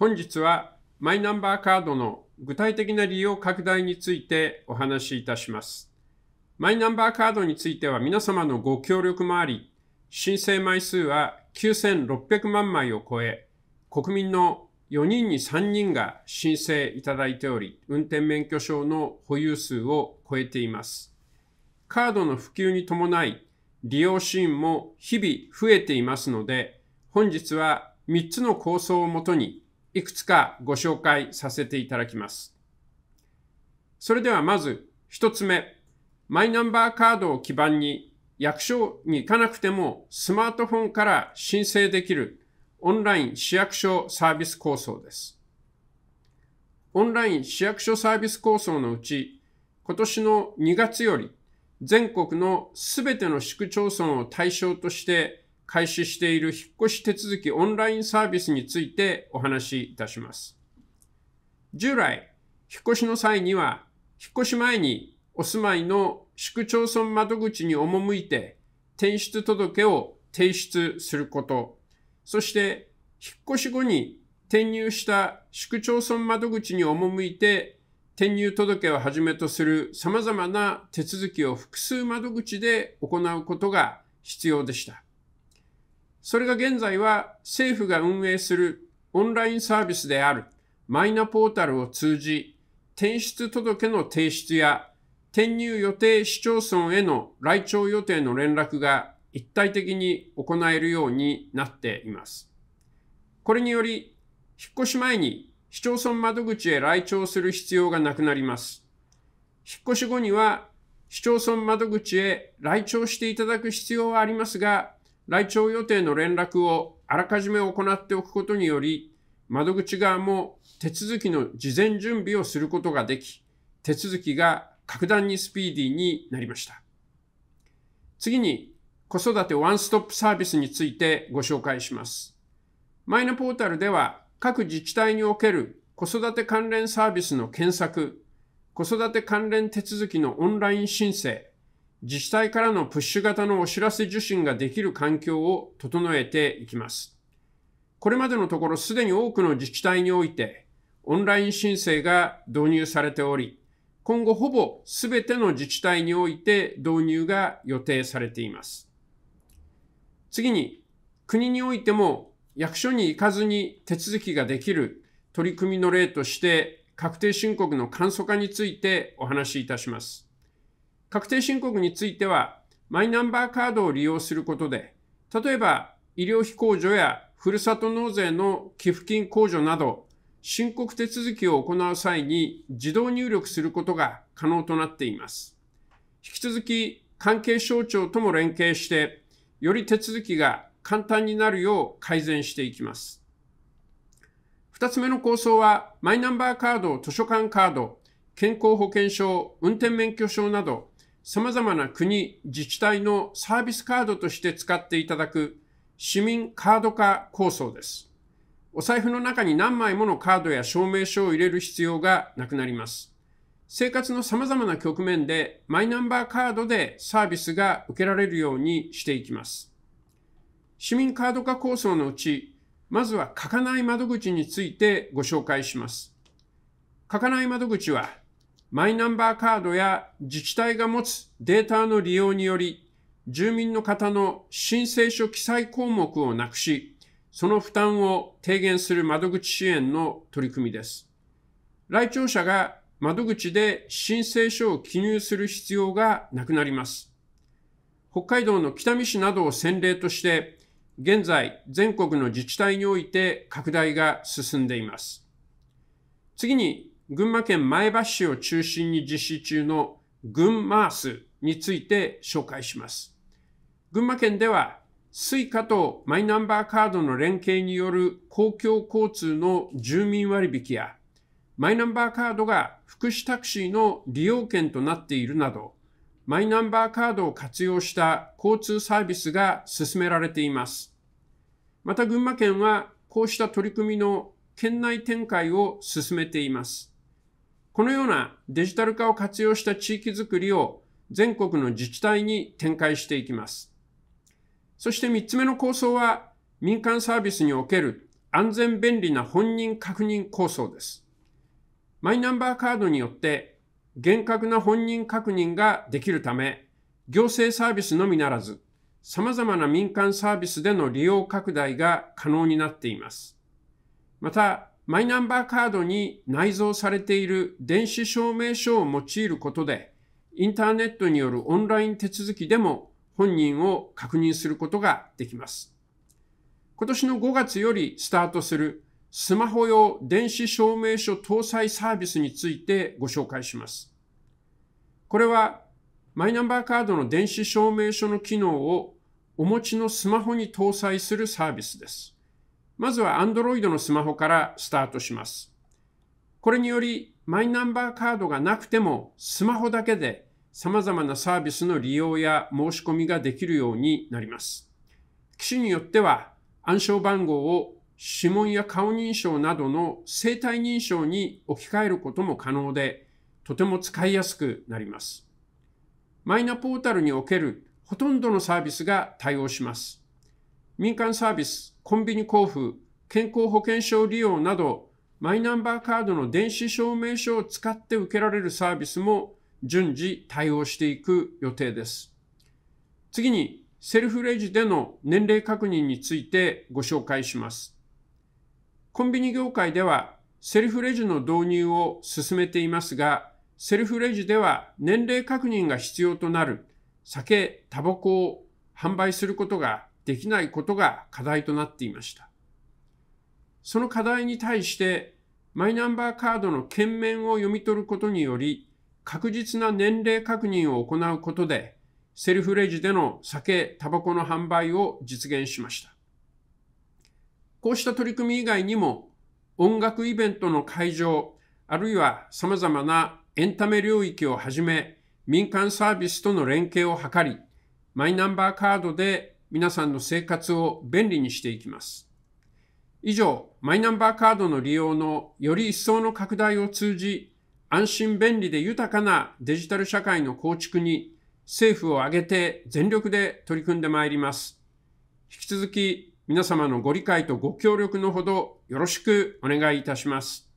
本日はマイナンバーカードの具体的な利用拡大についてお話しいたします。マイナンバーカードについては皆様のご協力もあり、申請枚数は9600万枚を超え、国民の4人に3人が申請いただいており、運転免許証の保有数を超えています。カードの普及に伴い、利用シーンも日々増えていますので、本日は3つの構想をもとに、いくつかご紹介させていただきます。それではまず1つ目、マイナンバーカードを基盤に役所に行かなくてもスマートフォンから申請できるオンライン市役所サービス構想です。オンライン市役所サービス構想のうち、今年の2月より全国のすべての市区町村を対象として開始している引っ越し手続きオンラインサービスについてお話しいたします。従来、引っ越しの際には、引っ越し前にお住まいの市区町村窓口に赴いて転出届を提出すること、そして引っ越し後に転入した市区町村窓口に赴いて転入届をはじめとする様々な手続きを複数窓口で行うことが必要でした。それが現在は政府が運営するオンラインサービスであるマイナポータルを通じ、転出届の提出や転入予定市町村への来庁予定の連絡が一体的に行えるようになっています。これにより、引っ越し前に市町村窓口へ来庁する必要がなくなります。引っ越し後には市町村窓口へ来庁していただく必要はありますが、来庁予定の連絡をあらかじめ行っておくことにより、窓口側も手続きの事前準備をすることができ、手続きが格段にスピーディーになりました。次に、子育てワンストップサービスについてご紹介します。マイナポータルでは、各自治体における子育て関連サービスの検索、子育て関連手続きのオンライン申請、自治体からのプッシュ型のお知らせ受信ができる環境を整えていきます。これまでのところすでに多くの自治体においてオンライン申請が導入されており、今後ほぼ全ての自治体において導入が予定されています。次に、国においても役所に行かずに手続きができる取り組みの例として確定申告の簡素化についてお話しいたします。確定申告については、マイナンバーカードを利用することで、例えば医療費控除やふるさと納税の寄付金控除など、申告手続きを行う際に自動入力することが可能となっています。引き続き関係省庁とも連携して、より手続きが簡単になるよう改善していきます。2つ目の構想は、マイナンバーカード、図書館カード、健康保険証、運転免許証など、様々な国、自治体のサービスカードとして使っていただく市民カード化構想です。お財布の中に何枚ものカードや証明書を入れる必要がなくなります。生活の様々な局面でマイナンバーカードでサービスが受けられるようにしていきます。市民カード化構想のうち、まずは書かない窓口についてご紹介します。書かない窓口はマイナンバーカードや自治体が持つデータの利用により、住民の方の申請書記載項目をなくし、その負担を低減する窓口支援の取り組みです。来庁者が窓口で申請書を記入する必要がなくなります。北海道の北見市などを先例として、現在全国の自治体において拡大が進んでいます。次に群馬県前橋市を中心に実施中の群マースについて紹介します。群馬県では Suica とマイナンバーカードの連携による公共交通の住民割引やマイナンバーカードが福祉タクシーの利用券となっているなどマイナンバーカードを活用した交通サービスが進められています。また群馬県はこうした取り組みの県内展開を進めています。このようなデジタル化を活用した地域づくりを全国の自治体に展開していきます。そして3つ目の構想は民間サービスにおける安全便利な本人確認構想です。マイナンバーカードによって厳格な本人確認ができるため、行政サービスのみならず、様々な民間サービスでの利用拡大が可能になっています。また、マイナンバーカードに内蔵されている電子証明書を用いることで、インターネットによるオンライン手続きでも本人を確認することができます。今年の5月よりスタートするスマホ用電子証明書搭載サービスについてご紹介します。これはマイナンバーカードの電子証明書の機能をお持ちのスマホに搭載するサービスです。まずは Android のスマホからスタートします。これにより、マイナンバーカードがなくても、スマホだけで様々なサービスの利用や申し込みができるようになります。機種によっては、暗証番号を指紋や顔認証などの生体認証に置き換えることも可能で、とても使いやすくなります。マイナポータルにおけるほとんどのサービスが対応します。民間サービス、コンビニ交付、健康保険証利用など、マイナンバーカードの電子証明書を使って受けられるサービスも順次対応していく予定です。次に、セルフレジでの年齢確認についてご紹介します。コンビニ業界ではセルフレジの導入を進めていますが、セルフレジでは年齢確認が必要となる酒、タバコを販売することができないことが課題となっていました。その課題に対して、マイナンバーカードの券面を読み取ることにより、確実な年齢確認を行うことで、セルフレジでの酒、タバコの販売を実現しました。こうした取り組み以外にも、音楽イベントの会場、あるいは様々なエンタメ領域をはじめ、民間サービスとの連携を図り、マイナンバーカードで皆さんの生活を便利にしていきます。以上、マイナンバーカードの利用のより一層の拡大を通じ、安心便利で豊かなデジタル社会の構築に政府を挙げて全力で取り組んでまいります。引き続き皆様のご理解とご協力のほどよろしくお願いいたします。